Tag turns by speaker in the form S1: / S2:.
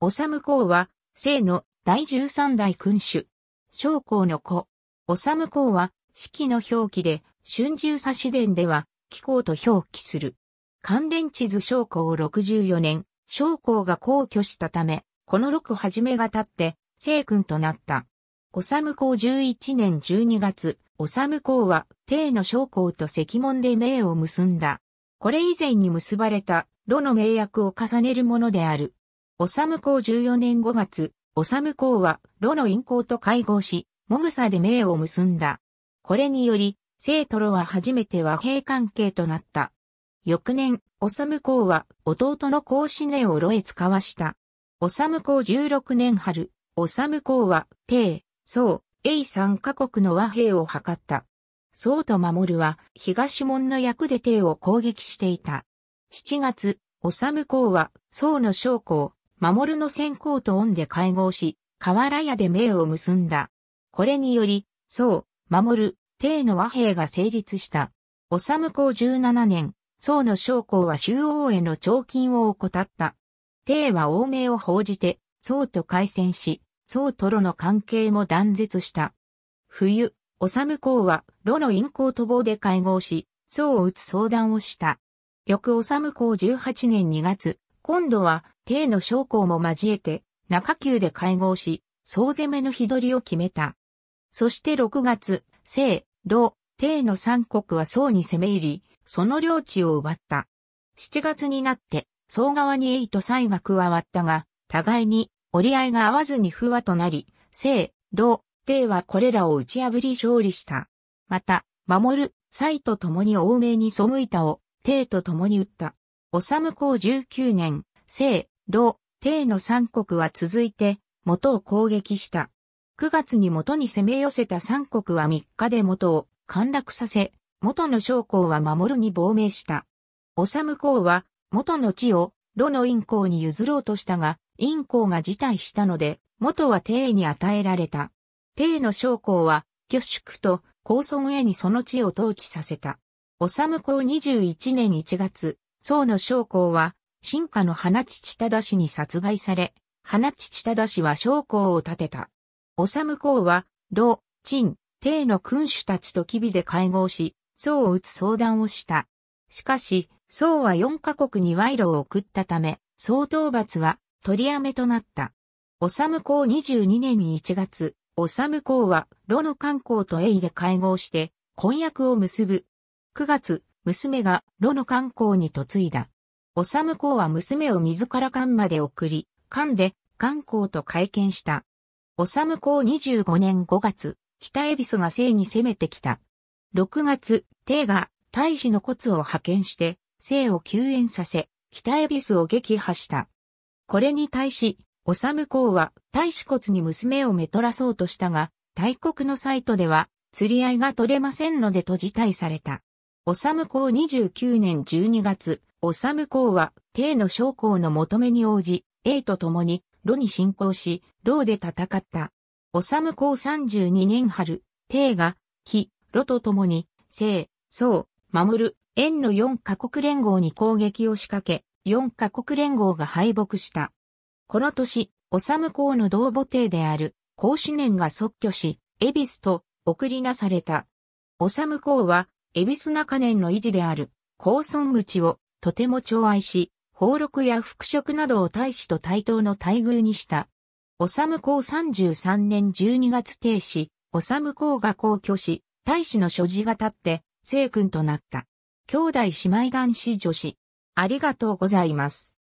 S1: おさむ公は、聖の第十三代君主。将校の子。おさむ公は、季の表記で、春秋差し伝では、気公と表記する。関連地図将校64年、将校が皇居したため、この六はじめが立って、聖君となった。おさむ公11年12月、おさむ公は、帝の将校と石門で名を結んだ。これ以前に結ばれた、炉の名役を重ねるものである。オサム公14年5月、オサム公は、ロの陰公と会合し、もぐさで名を結んだ。これにより、聖トロは初めて和平関係となった。翌年、オサム公は、弟の公子ネをロへ使わした。オサム公16年春、オサム公は、帝、宋、ソ三カ国の和平を図った。宋と守は、東門の役で帝を攻撃していた。7月、オサム公は、宋の将校、守の先行と恩で会合し、河原屋で名を結んだ。これにより、宋、守、帝の和平が成立した。おさむ公17年、宋の将校は周王への徴金を怠った。帝は王命を報じて、宋と開戦し、宋と炉の関係も断絶した。冬、おさむ公は、炉の陰行と棒で会合し、宋を打つ相談をした。翌おさむ公18年2月、今度は、帝の将校も交えて、中級で会合し、総攻めの日取りを決めた。そして6月、聖、老、帝の三国は宋に攻め入り、その領地を奪った。7月になって、宋側に英と蔡が加わったが、互いに折り合いが合わずに不和となり、聖、老、帝はこれらを打ち破り勝利した。また、守る、蔡と共に欧米に背いたを、帝と共に打った。治公19年、聖、ロ、帝の三国は続いて、元を攻撃した。9月に元に攻め寄せた三国は3日で元を陥落させ、元の将校は守るに亡命した。おさむ公は、元の地を、ロの陰公に譲ろうとしたが、陰公が辞退したので、元は帝に与えられた。帝の将校は、挙縮と高村へにその地を統治させた。おさむ公21年1月、宋の将校は、進化の花父忠氏に殺害され、花父忠氏は将校を立てた。おさむ公は、老、陳、帝の君主たちと機微で会合し、宋を打つ相談をした。しかし、宋は4カ国に賄賂を送ったため、相討伐は取りやめとなった。おさむ公22年に1月、おさむ公は、炉の観光と英で会合して、婚約を結ぶ。9月、娘が炉の観光に嫁いだ。おさむ公は娘を自ら館まで送り、館で漢公と会見した。おさむ公25年5月、北恵比寿が生に攻めてきた。6月、帝が大使の骨を派遣して、生を救援させ、北恵比寿を撃破した。これに対し、おさむ公は大使骨に娘をめとらそうとしたが、大国のサイトでは、釣り合いが取れませんのでと辞退された。おさむ公29年12月、おさむ公は、帝の将校の求めに応じ、A と共に、炉に進行し、牢で戦った。おさむ公32年春、帝が、木、炉と共に、聖、宋、守る、縁の4カ国連合に攻撃を仕掛け、4カ国連合が敗北した。この年、おさむ公の同母帝である、孔子年が即居し、恵比寿と送りなされた。おさむ公は、恵比寿中年の維持である、高村口をとても寵愛し、俸禄や復職などを大使と対等の待遇にした。おさむ公33年12月停止、おさむ公が公挙し、大使の所持が立って、聖君となった。兄弟姉妹男子女子。ありがとうございます。